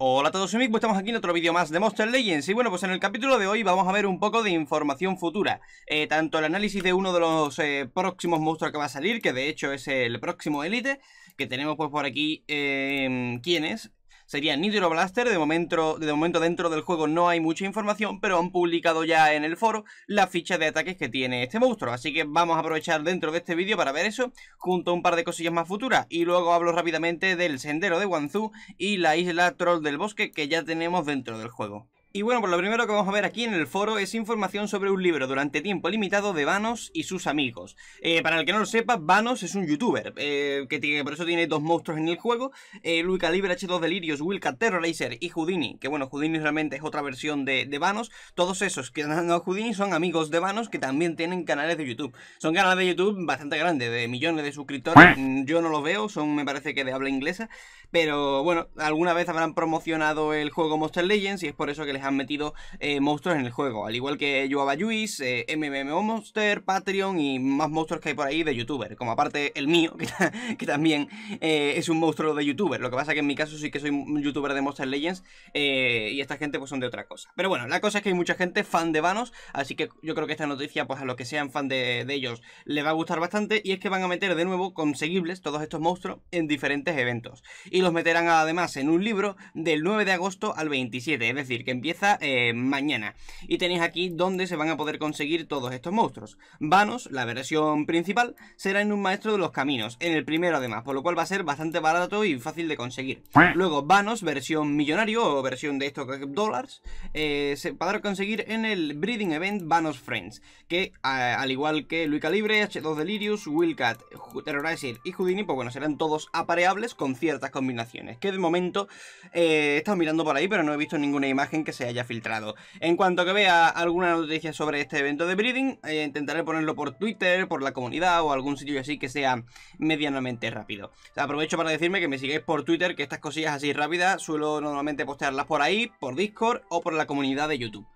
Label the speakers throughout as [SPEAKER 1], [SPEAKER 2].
[SPEAKER 1] Hola a todos amigos, estamos aquí en otro vídeo más de Monster Legends Y bueno, pues en el capítulo de hoy vamos a ver un poco de información futura eh, Tanto el análisis de uno de los eh, próximos monstruos que va a salir Que de hecho es el próximo élite Que tenemos pues por aquí, eh, ¿quién es? sería Nitro Blaster. De momento, de momento dentro del juego no hay mucha información, pero han publicado ya en el foro la ficha de ataques que tiene este monstruo. Así que vamos a aprovechar dentro de este vídeo para ver eso, junto a un par de cosillas más futuras. Y luego hablo rápidamente del sendero de Wanzu y la isla Troll del Bosque que ya tenemos dentro del juego. Y bueno, pues lo primero que vamos a ver aquí en el foro es información sobre un libro durante tiempo limitado de Vanos y sus amigos. Eh, para el que no lo sepa, Vanos es un youtuber, eh, que tiene, por eso tiene dos monstruos en el juego, eh, Luica H2 Delirios, Wilka Terrorizer y Houdini, que bueno, Houdini realmente es otra versión de, de Vanos. Todos esos que han a Houdini son amigos de Vanos que también tienen canales de YouTube. Son canales de YouTube bastante grandes, de millones de suscriptores. Mm, yo no los veo, son me parece que de habla inglesa, pero bueno, alguna vez habrán promocionado el juego Monster Legends y es por eso que les han metido eh, monstruos en el juego, al igual que Joaba Luis, eh, Monster, Patreon y más monstruos que hay por ahí de youtuber, como aparte el mío, que, también eh, es un monstruo de youtuber, lo que pasa que en mi caso sí que soy un youtuber de Monster Legends y esta gente pues son de otra cosa. Pero bueno, la cosa es que hay mucha gente fan de Vanos, así que yo creo que esta noticia pues a los que sean fan de, ellos les va a gustar bastante y es que van a meter de nuevo conseguibles todos estos monstruos en diferentes eventos y los meterán además en un libro del 9 de agosto al 27, es decir, que empieza empieza eh, mañana. Y tenéis aquí donde se van a poder conseguir todos estos monstruos. Vanos, la versión principal, será en un maestro de los caminos, en el primero además, por lo cual va a ser bastante barato y fácil de conseguir. Luego Vanos, versión millonario o versión de estos dólares, eh, se podrá conseguir en el Breeding Event Vanos Friends, que al igual que Luis calibre H2 Delirius, Willcat, Terrorizer y Houdini, pues bueno, serán todos apareables con ciertas combinaciones, que de momento eh, he estado mirando por ahí, pero no he visto ninguna imagen que se se haya filtrado. En cuanto que vea alguna noticia sobre este evento de Breeding, eh, intentaré ponerlo por Twitter, por la comunidad o algún sitio así que sea medianamente rápido. aprovecho para decirme que me sigáis por Twitter, que estas cosillas así rápidas suelo normalmente postearlas por ahí, por Discord o por la comunidad de YouTube.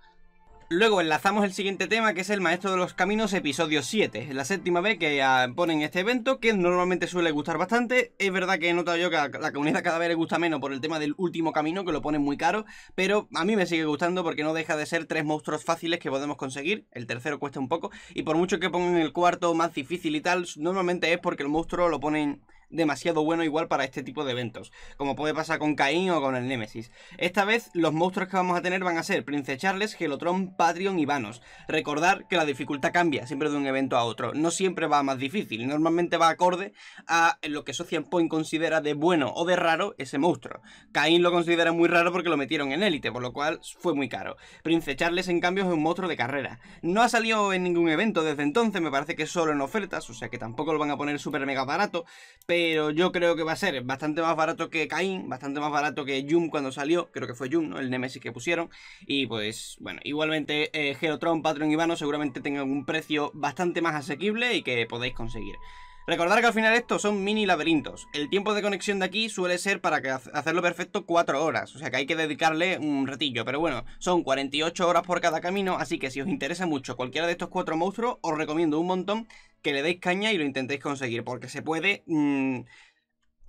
[SPEAKER 1] Luego enlazamos el siguiente tema, que es el Maestro de los Caminos, episodio 7. Es la séptima vez que ah, ponen este evento, que normalmente suele gustar bastante. Es verdad que he notado yo que a la comunidad cada vez le gusta menos por el tema del último camino, que lo ponen muy caro, pero a mí me sigue gustando porque no deja de ser tres monstruos fáciles que podemos conseguir. El tercero cuesta un poco, y por mucho que pongan el cuarto más difícil y tal, normalmente es porque el monstruo lo ponen demasiado bueno igual para este tipo de eventos, como puede pasar con Caín o con el Nemesis. Esta vez los monstruos que vamos a tener van a ser Prince Charles, Gelotron, Patreon y Vanos. Recordar que la dificultad cambia siempre de un evento a otro, no siempre va más difícil, normalmente va acorde a lo que Social Point considera de bueno o de raro ese monstruo. Caín lo considera muy raro porque lo metieron en élite, por lo cual fue muy caro. Prince Charles en cambio es un monstruo de carrera. No ha salido en ningún evento desde entonces, me parece que solo en ofertas, o sea que tampoco lo van a poner súper mega barato, pero pero yo creo que va a ser bastante más barato que Cain, bastante más barato que June cuando salió, creo que fue June, ¿no? El Nemesis que pusieron, y pues, bueno, igualmente Herotron, eh, tron Patreon y seguramente tengan un precio bastante más asequible y que Podéis conseguir. Recordar que al final estos son mini laberintos. El tiempo de conexión de aquí suele ser para hacerlo perfecto 4 horas, o sea que hay que dedicarle un ratillo, pero bueno, son 48 horas por cada camino, así que si os interesa mucho cualquiera de estos cuatro monstruos, os recomiendo un montón que le deis caña y lo intentéis conseguir, porque se puede... Mm,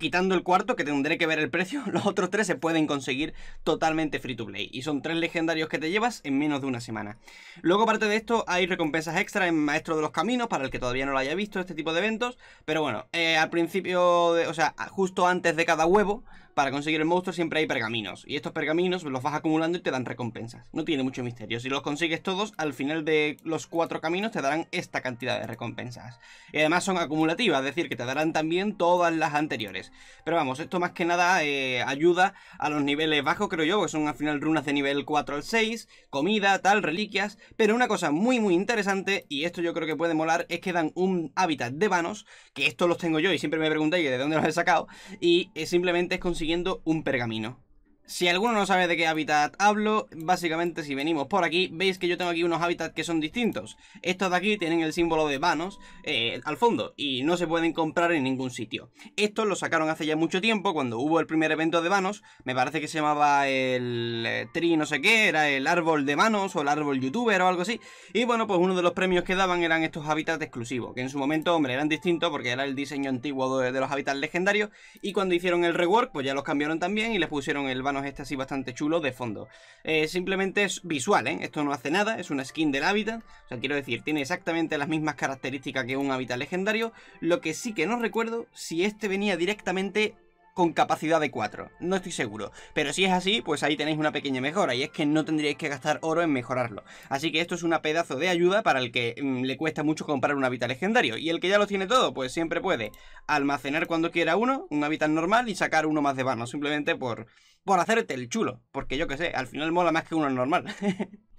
[SPEAKER 1] quitando el cuarto, que tendré que ver el precio, los otros tres se pueden conseguir totalmente free to play. Y son tres legendarios que te llevas en menos de una semana. Luego, aparte de esto, hay recompensas extra en Maestro de los Caminos, para el que todavía no lo haya visto, este tipo de eventos. Pero bueno, eh, al principio, o sea, justo antes de cada huevo, para conseguir el monstruo siempre hay pergaminos. Y estos pergaminos los vas acumulando y te dan recompensas. No tiene mucho misterio. Si los consigues todos, al final de los cuatro caminos te darán esta cantidad de recompensas. Y además son acumulativas, es decir, que te darán también todas las anteriores. Pero vamos, esto más que nada eh, ayuda a los niveles bajos, creo yo, que son al final runas de nivel 4 al 6, comida, tal, reliquias. Pero una cosa muy muy interesante, y esto yo creo que puede molar, es que dan un hábitat de vanos, que estos los tengo yo y siempre me preguntáis de dónde los he sacado, y eh, simplemente es conseguir Siguiendo un pergamino. Si alguno no sabe de qué hábitat hablo, básicamente si venimos por aquí, veis que yo tengo aquí unos hábitats que son distintos. Estos de aquí tienen el símbolo de vanos eh, al fondo y no se pueden comprar en ningún sitio. Estos los sacaron hace ya mucho tiempo, cuando hubo el primer evento de vanos, me parece que se llamaba el eh, tri no sé qué, era el árbol de vanos o el árbol youtuber o algo así. Y bueno, pues uno de los premios que daban eran estos hábitats exclusivos, que en su momento, hombre, eran distintos porque era el diseño antiguo de, los hábitats legendarios y cuando hicieron el rework, pues ya los cambiaron también y les pusieron el vanos este así bastante chulo de fondo. Eh, simplemente es visual, ¿eh? Esto no hace nada, es una skin del hábitat. O sea, quiero decir, tiene exactamente las mismas características que un hábitat legendario. Lo que sí que no recuerdo si este venía directamente con capacidad de 4. No estoy seguro. Pero si es así, pues ahí tenéis una pequeña mejora. Y es que no tendríais que gastar oro en mejorarlo. Así que esto es una pedazo de ayuda para el que mm, le cuesta mucho comprar un hábitat legendario. Y el que ya lo tiene todo, pues siempre puede almacenar cuando quiera uno, un hábitat normal y sacar uno más de vano Simplemente por, por hacerte el chulo. Porque yo qué sé, al final mola más que uno normal.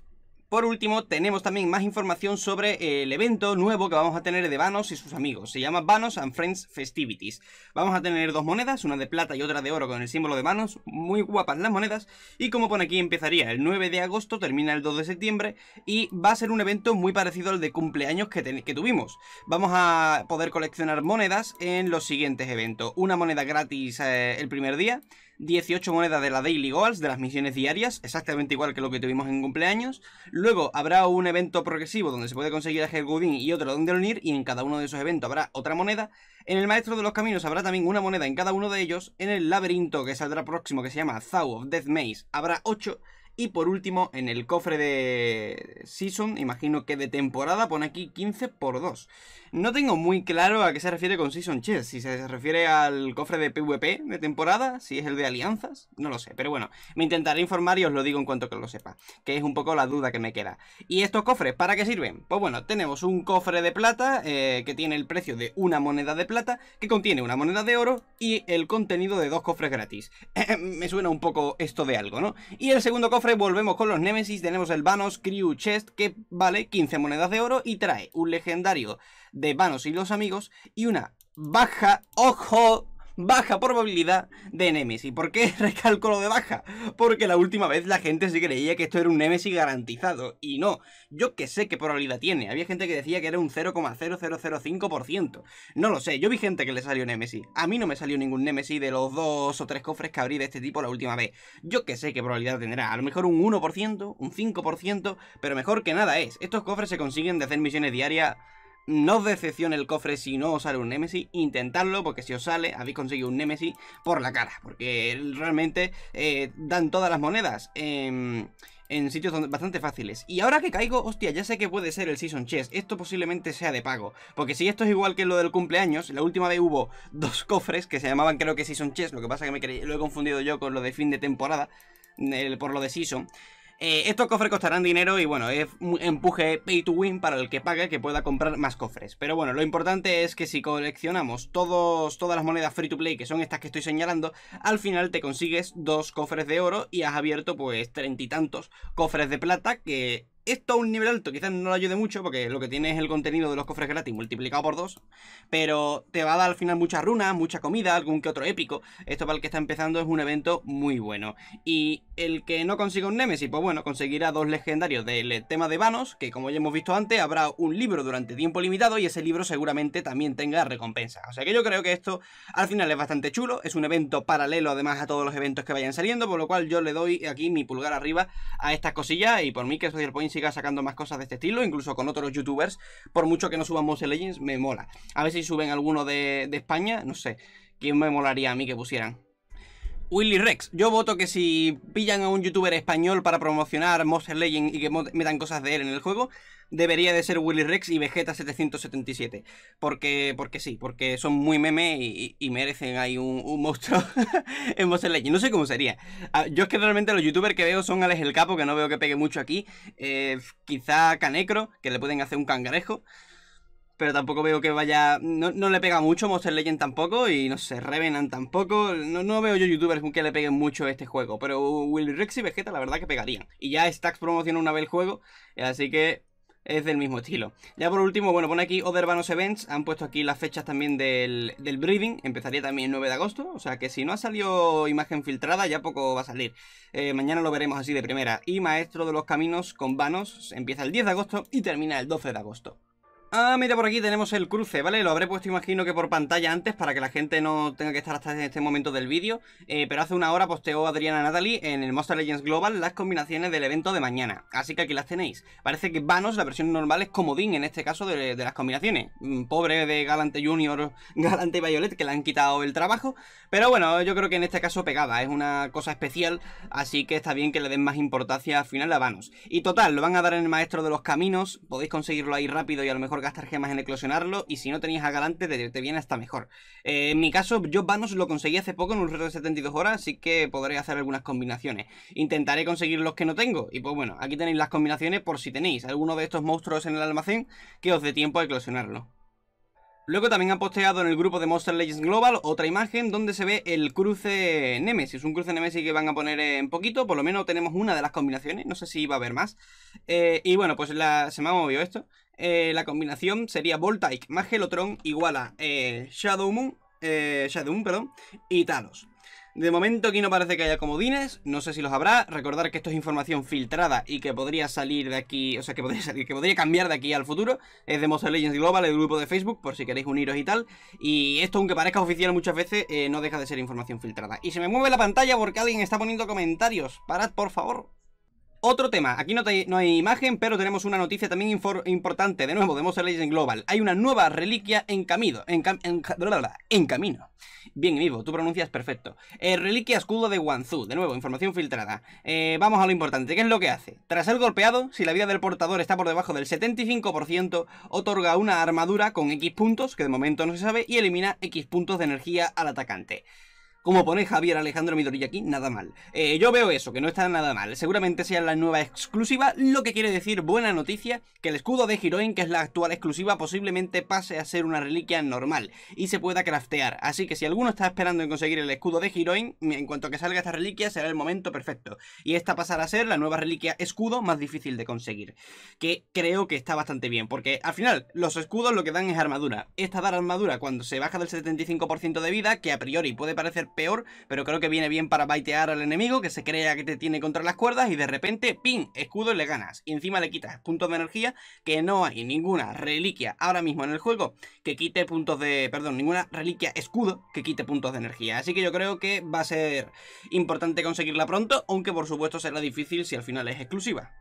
[SPEAKER 1] Por último, tenemos también más información sobre eh, el evento nuevo que vamos a tener de Vanos y sus amigos. Se llama Vanos and Friends Festivities. Vamos a tener dos monedas, una de plata y otra de oro con el símbolo de Vanos. Muy guapas las monedas. Y como pone aquí, empezaría el 9 de agosto, termina el 2 de septiembre. Y va a ser un evento muy parecido al de cumpleaños que, tuvimos. Vamos a poder coleccionar monedas en los siguientes eventos. Una moneda gratis eh, el primer día 18 monedas de la Daily Goals, de las misiones diarias, exactamente igual que lo que tuvimos en cumpleaños. Luego habrá un evento progresivo donde se puede conseguir a gooding y otro donde unir, y en cada uno de esos eventos habrá otra moneda. En el Maestro de los Caminos habrá también una moneda en cada uno de ellos. En el laberinto que saldrá próximo, que se llama Thou of Death Maze, habrá 8. Y por último, en el cofre de Season, imagino que de temporada, pone aquí 15 por 2. No tengo muy claro a qué se refiere con Season Chess. Si se refiere al cofre de PvP de temporada, si es el de alianzas, no lo sé. Pero bueno, me intentaré informar y os lo digo en cuanto que lo sepa. Que es un poco la duda que me queda. ¿Y estos cofres para qué sirven? Pues bueno, tenemos un cofre de plata eh, que tiene el precio de una moneda de plata, que contiene una moneda de oro y el contenido de dos cofres gratis. me suena un poco esto de algo, ¿no? Y el segundo cofre volvemos con los Nemesis, tenemos el Vanos Crew Chest que vale 15 monedas de oro y trae un legendario de Vanos y los amigos y una baja, ojo, baja probabilidad de Nemesis. ¿Por qué recalco lo de baja? Porque la última vez la gente se creía que esto era un Nemesis garantizado. Y no, yo que sé qué probabilidad tiene. Había gente que decía que era un 0,0005%. No lo sé, yo vi gente que le salió Nemesis. A mí no me salió ningún Nemesis de los dos o tres cofres que abrí de este tipo la última vez. Yo que sé qué probabilidad tendrá. A lo mejor un 1%, un 5%, pero mejor que nada es. Estos cofres se consiguen de hacer misiones diarias no os el cofre si no os sale un Nemesis, intentadlo porque si os sale habéis conseguido un Nemesis por la cara, porque realmente eh, dan todas las monedas en, sitios bastante fáciles. Y ahora que caigo, hostia, ya sé que puede ser el Season Chest, esto posiblemente sea de pago, porque si esto es igual que lo del cumpleaños, la última vez hubo dos cofres que se llamaban creo que Season Chest, lo que pasa que me lo he confundido yo con lo de fin de temporada, por lo de Season. Eh, estos cofres costarán dinero y bueno, es un empuje pay to win para el que pague que pueda comprar más cofres. Pero bueno, lo importante es que si coleccionamos todos, todas las monedas free to play, que son estas que estoy señalando, al final te consigues dos cofres de oro y has abierto pues treinta y tantos cofres de plata que esto a un nivel alto quizás no lo ayude mucho porque lo que tiene es el contenido de los cofres gratis multiplicado por dos, pero te va a dar al final muchas runas, mucha comida, algún que otro épico. Esto para el que está empezando es un evento muy bueno. Y el que no consiga un Nemesis, pues bueno, conseguirá dos legendarios del tema de Vanos, que como ya hemos visto antes, habrá un libro durante tiempo limitado y ese libro seguramente también tenga recompensa. O sea que yo creo que esto al final es bastante chulo, es un evento paralelo además a todos los eventos que vayan saliendo, por lo cual yo le doy aquí mi pulgar arriba a estas cosillas y por mí que el Point siga sacando más cosas de este estilo, incluso con otros youtubers. Por mucho que no suban el Legends, me mola. A ver si suben alguno de, de España, no sé. ¿Quién me molaría a mí que pusieran? Willy Rex. Yo voto que si pillan a un youtuber español para promocionar Monster Legend y que metan cosas de él en el juego, debería de ser Willy Rex y Vegeta 777. Porque, porque sí, porque son muy meme y, merecen ahí un, monstruo en Monster Legend. No sé cómo sería. Ah, yo es que realmente los youtubers que veo son Alex el Capo, que no veo que pegue mucho aquí. Eh, quizá Canecro, que le pueden hacer un cangrejo pero tampoco veo que vaya. No, le pega mucho Monster Legend tampoco. Y no sé, Revenant tampoco. No, veo yo youtubers que le peguen mucho a este juego. Pero Willy Rex y Vegeta, la verdad que pegarían. Y ya Stacks promociona una vez el juego. Así que es del mismo estilo. Ya por último, bueno, pone aquí Other Vanos Events. Han puesto aquí las fechas también del, del breeding. Empezaría también el 9 de agosto. O sea que si no ha salido imagen filtrada, ya poco va a salir. Eh, mañana lo veremos así de primera. Y Maestro de los Caminos con Vanos empieza el 10 de agosto y termina el 12 de agosto. Ah, mira, por aquí tenemos el cruce, ¿vale? Lo habré puesto, imagino que por pantalla antes, para que la gente no tenga que estar hasta este momento del vídeo. Eh, pero hace una hora posteó Adriana Natalie en el Monster Legends Global las combinaciones del evento de mañana. Así que aquí las tenéis. Parece que Vanos, la versión normal, es comodín en este caso de, las combinaciones. Mm, pobre de Galante Junior, Galante Violet, que le han quitado el trabajo. Pero bueno, yo creo que en este caso pegaba, es una cosa especial. Así que está bien que le den más importancia al final a Vanos. Y total, lo van a dar en el Maestro de los Caminos. Podéis conseguirlo ahí rápido y a lo mejor gastar gemas en eclosionarlo y si no tenéis a Galante te, viene hasta mejor. Eh, en mi caso, yo Vanos lo conseguí hace poco en un reto de 72 horas, así que podré hacer algunas combinaciones. Intentaré conseguir los que no tengo y pues bueno, aquí tenéis las combinaciones por si tenéis alguno de estos monstruos en el almacén que os dé tiempo a eclosionarlo. Luego también ha posteado en el grupo de Monster Legends Global otra imagen donde se ve el cruce Nemesis, un cruce Nemesis que van a poner en poquito, por lo menos tenemos una de las combinaciones, no sé si va a haber más. Eh, y bueno, pues la, se me ha movido esto. Eh, la combinación sería Voltaic más Helotron igual a eh, Shadow Moon, Shadow perdón, y Talos. De momento aquí no parece que haya comodines, no sé si los habrá. Recordar que esto es información filtrada y que podría salir de aquí, o sea, que podría salir, que podría cambiar de aquí al futuro. Es de Monster Legends Global, el grupo de Facebook, por si queréis uniros y tal. Y esto, aunque parezca oficial muchas veces, eh, no deja de ser información filtrada. Y se me mueve la pantalla porque alguien está poniendo comentarios. Parad, por favor. Otro tema, aquí no, hay imagen, pero tenemos una noticia también importante, de nuevo, de Monster Legends Global. Hay una nueva reliquia en camino, en, en, Bien, vivo, tú pronuncias perfecto. Eh, reliquia escudo de Wanzu, de nuevo, información filtrada. Eh, vamos a lo importante, ¿qué es lo que hace? Tras ser golpeado, si la vida del portador está por debajo del 75%, otorga una armadura con X puntos, que de momento no se sabe, y elimina X puntos de energía al atacante como pone Javier Alejandro Midorilla aquí, nada mal. Eh, yo veo eso, que no está nada mal. Seguramente sea la nueva exclusiva, lo que quiere decir buena noticia, que el escudo de Heroin, que es la actual exclusiva, posiblemente pase a ser una reliquia normal y se pueda craftear. Así que si alguno está esperando en conseguir el escudo de Heroin, en cuanto que salga esta reliquia será el momento perfecto. Y esta pasará a ser la nueva reliquia escudo más difícil de conseguir. Que creo que está bastante bien, porque al final los escudos lo que dan es armadura. Esta da armadura cuando se baja del 75% de vida, que a priori puede parecer peor, pero creo que viene bien para baitear al enemigo que se crea que te tiene contra las cuerdas y de repente, ¡pin! Escudo y le ganas. Y encima le quitas puntos de energía, que no hay ninguna reliquia ahora mismo en el juego que quite puntos de... Perdón, ninguna reliquia escudo que quite puntos de energía. Así que yo creo que va a ser importante conseguirla pronto, aunque por supuesto será difícil si al final es exclusiva.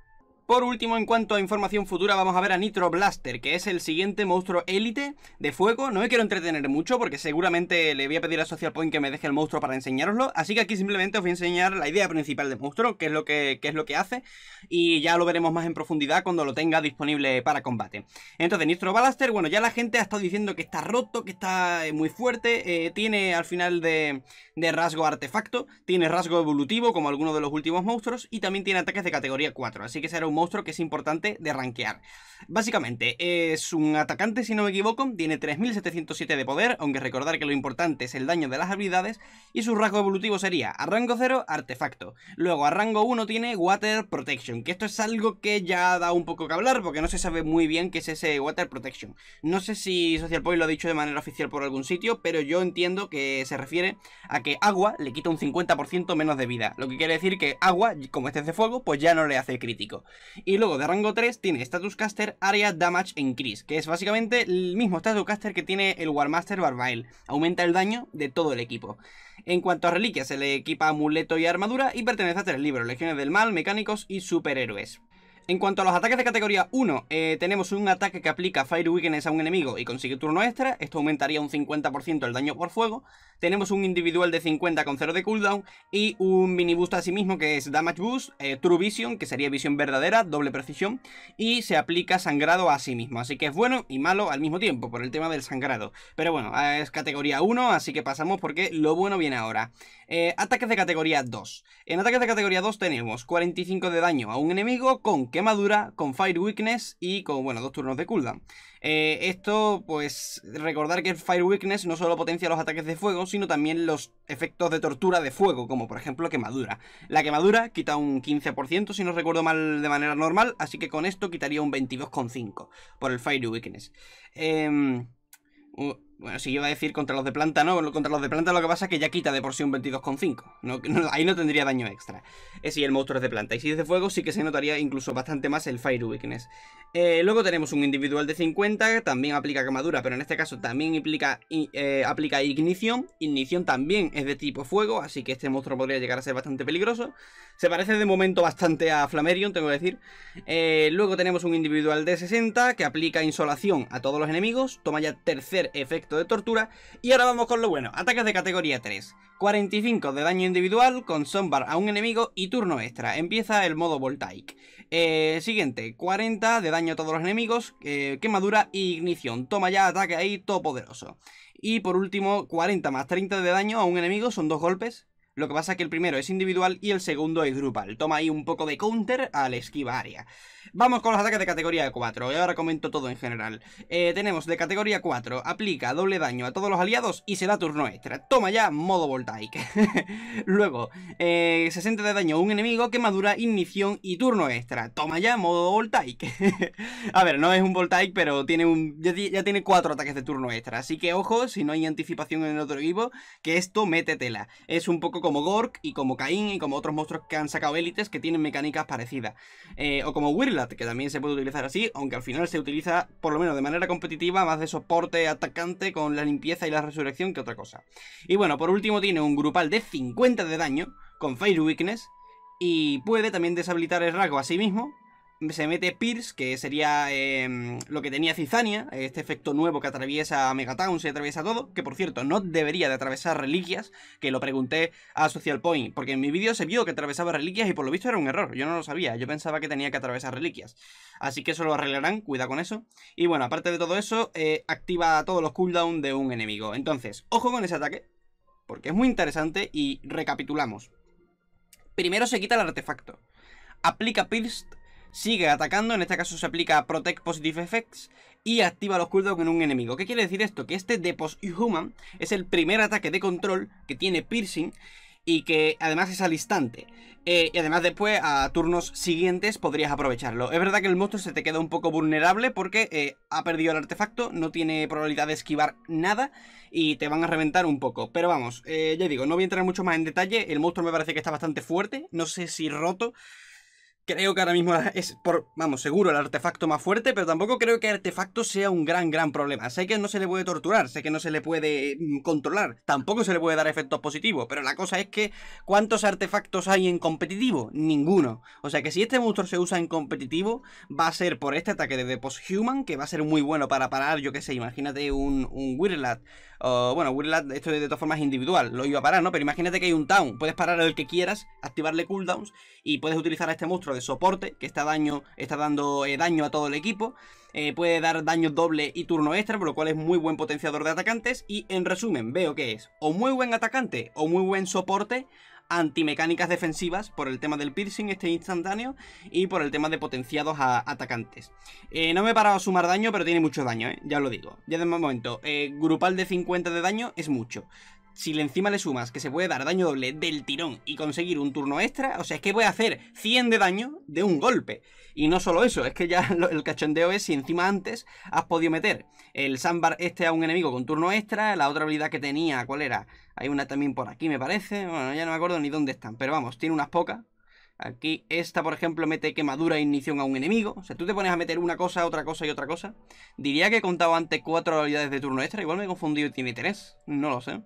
[SPEAKER 1] Por último, en cuanto a información futura, vamos a ver a Nitro Blaster, que es el siguiente monstruo élite de fuego. No me quiero entretener mucho porque seguramente le voy a pedir a Social Point que me deje el monstruo para enseñároslo. Así que aquí simplemente os voy a enseñar la idea principal del monstruo, que es lo que, es lo que hace. Y ya lo veremos más en profundidad cuando lo tenga disponible para combate. Entonces, Nitro Blaster, bueno, ya la gente ha estado diciendo que está roto, que está eh, muy fuerte. Eh, tiene al final de, de rasgo artefacto, tiene rasgo evolutivo como alguno de los últimos monstruos. Y también tiene ataques de categoría 4. Así que será un monstruo que es importante de rankear. Básicamente, es un atacante, si no me equivoco, tiene 3707 de poder, aunque recordar que lo importante es el daño de las habilidades, y su rasgo evolutivo sería a rango 0, artefacto. Luego a rango 1 tiene Water Protection, que esto es algo que ya da un poco que hablar, porque no se sabe muy bien qué es ese Water Protection. No sé si Social lo ha dicho de manera oficial por algún sitio, pero yo entiendo que se refiere a que agua le quita un 50% menos de vida, lo que quiere decir que agua, como este es de fuego, pues ya no le hace crítico. Y luego de rango 3 tiene Caster Area Damage Increase, que es básicamente el mismo Status Caster que tiene el Warmaster Barbael. Aumenta el daño de todo el equipo. En cuanto a reliquias, se le equipa amuleto y armadura y pertenece a tres libros, Legiones del Mal, Mecánicos y Superhéroes. En cuanto a los ataques de categoría 1, eh, tenemos un ataque que aplica Fire Weakness a un enemigo y consigue turno extra, esto aumentaría un 50% el daño por fuego, tenemos un individual de 50 con 0 de cooldown y un mini boost a sí mismo que es Damage Boost, eh, True Vision, que sería visión verdadera, doble precisión, y se aplica sangrado a sí mismo, así que es bueno y malo al mismo tiempo por el tema del sangrado. Pero bueno, es categoría 1, así que pasamos porque lo bueno viene ahora. Eh, ataques de categoría 2. En ataques de categoría 2 tenemos 45 de daño a un enemigo con quemadura, con Fire Weakness y con, bueno, dos turnos de cooldown. Eh, esto, pues, recordar que el Fire Weakness no solo potencia los ataques de fuego, sino también los efectos de tortura de fuego, como por ejemplo quemadura. La quemadura quita un 15%, si no recuerdo mal, de manera normal, así que con esto quitaría un 22,5% por el Fire Weakness. Em, bueno, si yo iba a decir contra los de planta, no. Contra los de planta lo que pasa es que ya quita de por sí un 22,5. ahí no tendría daño extra. Es eh, si el monstruo es de planta. Y si es de fuego, sí que se notaría incluso bastante más el Fire Weakness. Eh, luego tenemos un individual de 50, también aplica quemadura, pero en este caso también implica, eh, aplica ignición. Ignición también es de tipo fuego, así que este monstruo podría llegar a ser bastante peligroso. Se parece de momento bastante a Flamerion, tengo que decir. luego tenemos un individual de 60 que aplica insolación a todos los enemigos. Toma ya tercer efecto de tortura. Y ahora vamos con lo bueno, ataques de categoría 3. 45 de daño individual con sombar a un enemigo y turno extra. Empieza el modo Voltaic. Eh, siguiente, 40 de daño a todos los enemigos, eh, quemadura e ignición. Toma ya ataque ahí, todo poderoso. Y por último, 40 más 30 de daño a un enemigo, son dos golpes, lo que pasa es que el primero es individual y el segundo es grupal. Toma ahí un poco de counter al esquiva área. Vamos con los ataques de categoría 4. Y ahora comento todo en general. Eh, tenemos de categoría 4. Aplica doble daño a todos los aliados y se da turno extra. Toma ya, modo voltaic. Luego, 60 eh, de daño a un enemigo, quemadura, ignición y turno extra. Toma ya, modo voltaic. a ver, no es un voltaic, pero tiene un, ya, tiene 4 ataques de turno extra. Así que ojo, si no hay anticipación en el otro equipo, que esto mete tela. Es un poco como Gork y como Caín y como otros monstruos que han sacado élites que tienen mecánicas parecidas. Eh, o como Wirlat, que también se puede utilizar así, aunque al final se utiliza, por lo menos de manera competitiva, más de soporte atacante con la limpieza y la resurrección que otra cosa. Y bueno, por último tiene un grupal de 50 de daño con Fire Weakness, y puede también deshabilitar el rago a sí mismo, se mete Pierce, que sería em, lo que tenía Cizania, este efecto nuevo que atraviesa Megatown, se atraviesa todo, que por cierto no debería de atravesar reliquias, que lo pregunté a Social Point, porque en mi vídeo se vio que atravesaba reliquias y por lo visto era un error, yo no lo sabía, yo pensaba que tenía que atravesar reliquias. Así que eso lo arreglarán, cuida con eso. Y bueno, aparte de todo eso, eh, activa todos los cooldowns de un enemigo. Entonces, ojo con ese ataque, porque es muy interesante y recapitulamos. Primero se quita el artefacto. Aplica Pierce sigue atacando, en este caso se aplica Protect Positive Effects y activa los cooldowns en un enemigo. ¿Qué quiere decir esto? Que este Depos Human es el primer ataque de control que tiene piercing y que además es al instante. Eh, y además después a turnos siguientes podrías aprovecharlo. Es verdad que el monstruo se te queda un poco vulnerable porque eh, ha perdido el artefacto, no tiene probabilidad de esquivar nada y te van a reventar un poco. Pero vamos, eh, ya digo, no voy a entrar mucho más en detalle, el monstruo me parece que está bastante fuerte, no sé si roto, creo que ahora mismo es, por, vamos, seguro el artefacto más fuerte, pero tampoco creo que artefacto sea un gran, gran problema. Sé que no se le puede torturar, sé que no se le puede mm, controlar, tampoco se le puede dar efectos positivos, pero la cosa es que ¿cuántos artefactos hay en competitivo? Ninguno. O sea que si este monstruo se usa en competitivo, va a ser por este ataque de The Human, que va a ser muy bueno para parar, yo qué sé, imagínate un, un Wirlat. bueno, Wirlat, esto de todas formas es individual, lo iba a parar, ¿no? Pero imagínate que hay un Town, puedes parar el que quieras, activarle cooldowns y puedes utilizar a este monstruo de soporte, que está, daño, está dando eh, daño a todo el equipo. Eh, puede dar daño doble y turno extra, por lo cual es muy buen potenciador de atacantes. Y en resumen, veo que es o muy buen atacante o muy buen soporte antimecánicas defensivas por el tema del piercing este instantáneo y por el tema de potenciados a atacantes. Eh, no me he parado a sumar daño, pero tiene mucho daño, ya lo digo. Ya de momento, grupal de 50 de daño es mucho si le encima le sumas que se puede dar daño doble del tirón y conseguir un turno extra, o sea, es que voy a hacer 100 de daño de un golpe. Y no solo eso, es que ya el cachondeo es si encima antes has podido meter el sandbar este a un enemigo con turno extra, la otra habilidad que tenía, ¿cuál era? Hay una también por aquí, me parece. Bueno, ya no me acuerdo ni dónde están, pero vamos, tiene unas pocas. Aquí esta, por ejemplo, mete quemadura e ignición a un enemigo. O sea, tú te pones a meter una cosa, otra cosa y otra cosa. Diría que he contado antes cuatro habilidades de turno extra. Igual me he confundido y tiene tres. No lo sé.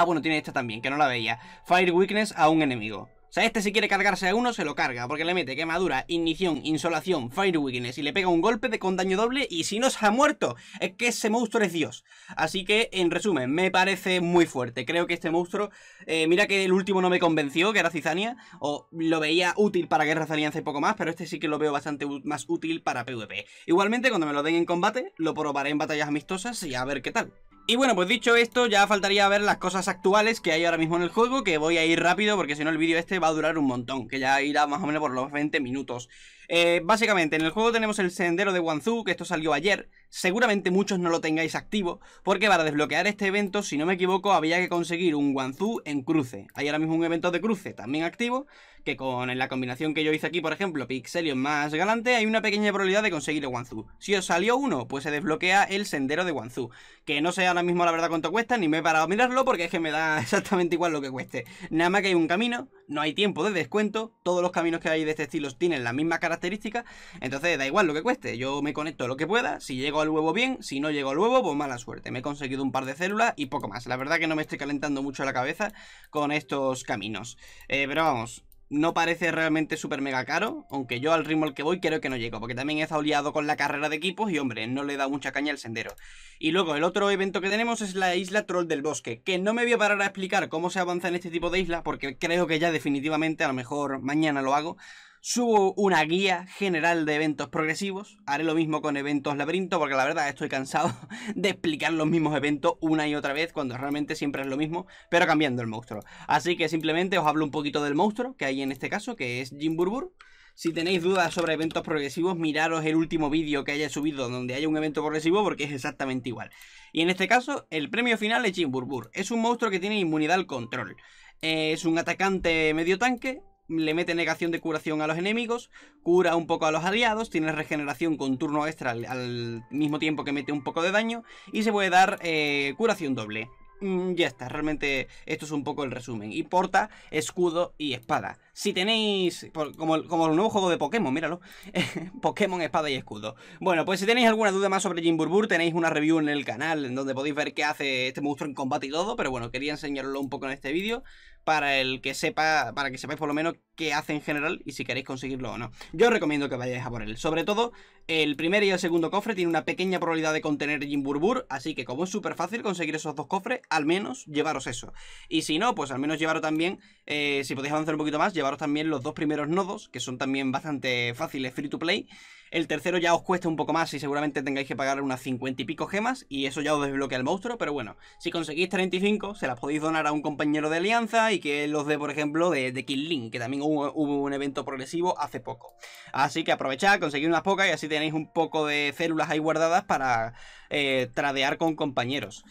[SPEAKER 1] Ah, bueno, tiene esta también, que no la veía. Fire Weakness a un enemigo. O sea, este si quiere cargarse a uno, se lo carga, porque le mete quemadura, ignición, insolación, fire weakness, y le pega un golpe de con daño doble, y si no se ha muerto, es que ese monstruo es dios. Así que, en resumen, me parece muy fuerte. Creo que este monstruo, eh, mira que el último no me convenció, que era Cizania, o lo veía útil para guerras de alianza y poco más, pero este sí que lo veo bastante más útil para PvP. Igualmente, cuando me lo den en combate, lo probaré en batallas amistosas y a ver qué tal. Y bueno, pues dicho esto, ya faltaría ver las cosas actuales que hay ahora mismo en el juego, que voy a ir rápido porque si no el vídeo este va a durar un montón, que ya irá más o menos por los 20 minutos. Eh, básicamente, en el juego tenemos el sendero de Wanzu que esto salió ayer. Seguramente muchos no lo tengáis activo, porque para desbloquear este evento, si no me equivoco, había que conseguir un Wanzu en cruce. Hay ahora mismo un evento de cruce también activo, que con la combinación que yo hice aquí, por ejemplo, Pixelion más Galante, hay una pequeña probabilidad de conseguir el Wanzu Si os salió uno, pues se desbloquea el sendero de Wanzu Que no sé ahora mismo la verdad cuánto cuesta, ni me he parado a mirarlo, porque es que me da exactamente igual lo que cueste. Nada más que hay un camino no hay tiempo de descuento, todos los caminos que hay de este estilo tienen la misma característica entonces da igual lo que cueste, yo me conecto lo que pueda, si llego al huevo bien, si no llego al huevo, pues mala suerte, me he conseguido un par de células y poco más, la verdad que no me estoy calentando mucho la cabeza con estos caminos, eh, pero vamos, no parece realmente súper mega caro, aunque yo al ritmo al que voy creo que no llego, porque también he estado liado con la carrera de equipos y hombre, no le da mucha caña al sendero. Y luego el otro evento que tenemos es la isla Troll del Bosque, que no me voy a parar a explicar cómo se avanza en este tipo de islas, porque creo que ya definitivamente a lo mejor mañana lo hago, Subo una guía general de eventos progresivos. Haré lo mismo con eventos laberinto, porque la verdad estoy cansado de explicar los mismos eventos una y otra vez, cuando realmente siempre es lo mismo, pero cambiando el monstruo. Así que simplemente os hablo un poquito del monstruo que hay en este caso, que es Jim Burbur. Si tenéis dudas sobre eventos progresivos, miraros el último vídeo que haya subido donde haya un evento progresivo porque es exactamente igual. Y en este caso, el premio final es Jim Burbur. Es un monstruo que tiene inmunidad al control. Eh, es un atacante medio tanque le mete negación de curación a los enemigos, cura un poco a los aliados, tiene regeneración con turno extra al, mismo tiempo que mete un poco de daño y se puede dar eh, curación doble. Mm, ya está, realmente esto es un poco el resumen. Y porta escudo y espada. Si tenéis, como, como el nuevo juego de Pokémon, míralo, Pokémon Espada y Escudo. Bueno, pues si tenéis alguna duda más sobre Jim Burbur tenéis una review en el canal en donde podéis ver qué hace este monstruo en combate y todo, pero bueno, quería enseñaroslo un poco en este vídeo para el que sepa, para que sepáis por lo menos qué hace en general y si queréis conseguirlo o no. Yo recomiendo que vayáis a por él. Sobre todo, el primer y el segundo cofre tiene una pequeña probabilidad de contener Jim Burbur así que como es súper fácil conseguir esos dos cofres, al menos llevaros eso. Y si no, pues al menos llevaros también, eh, si podéis avanzar un poquito más, llevaros también los dos primeros nodos, que son también bastante fáciles free to play. El tercero ya os cuesta un poco más y seguramente tengáis que pagar unas 50 y pico gemas y eso ya os desbloquea el monstruo, pero bueno, si conseguís 35 se las podéis donar a un compañero de alianza y que los dé, por ejemplo, de, de Link, que también hubo, un evento progresivo hace poco. Así que aprovechad, conseguir unas pocas y así tenéis un poco de células ahí guardadas para eh, tradear con compañeros.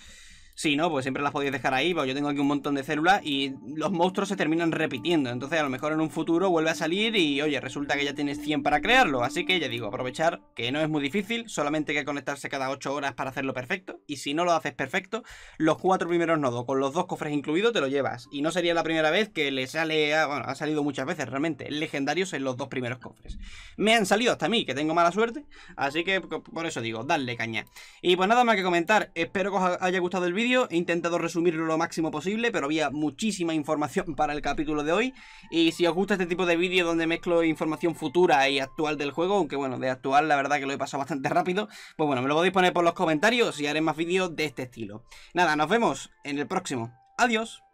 [SPEAKER 1] Si no, pues siempre las podéis dejar ahí. Pues yo tengo aquí un montón de células y los monstruos se terminan repitiendo. Entonces, a lo mejor en un futuro vuelve a salir y, oye, resulta que ya tienes 100 para crearlo. Así que, ya digo, aprovechar que no es muy difícil. Solamente hay que conectarse cada 8 horas para hacerlo perfecto. Y si no lo haces perfecto, los cuatro primeros nodos con los dos cofres incluidos te lo llevas. Y no sería la primera vez que le sale... bueno, ha salido muchas veces realmente. Legendarios en los dos primeros cofres. Me han salido hasta mí, que tengo mala suerte. Así que, por eso digo, darle caña. Y pues nada más que comentar. Espero que os haya gustado el vídeo He intentado resumirlo lo máximo posible, pero había muchísima información para el capítulo de hoy. Y si os gusta este tipo de vídeo donde mezclo información futura y actual del juego, aunque bueno, de actual la verdad que lo he pasado bastante rápido, pues bueno, me lo podéis poner por los comentarios y haré más vídeos de este estilo. Nada, nos vemos en el próximo. Adiós.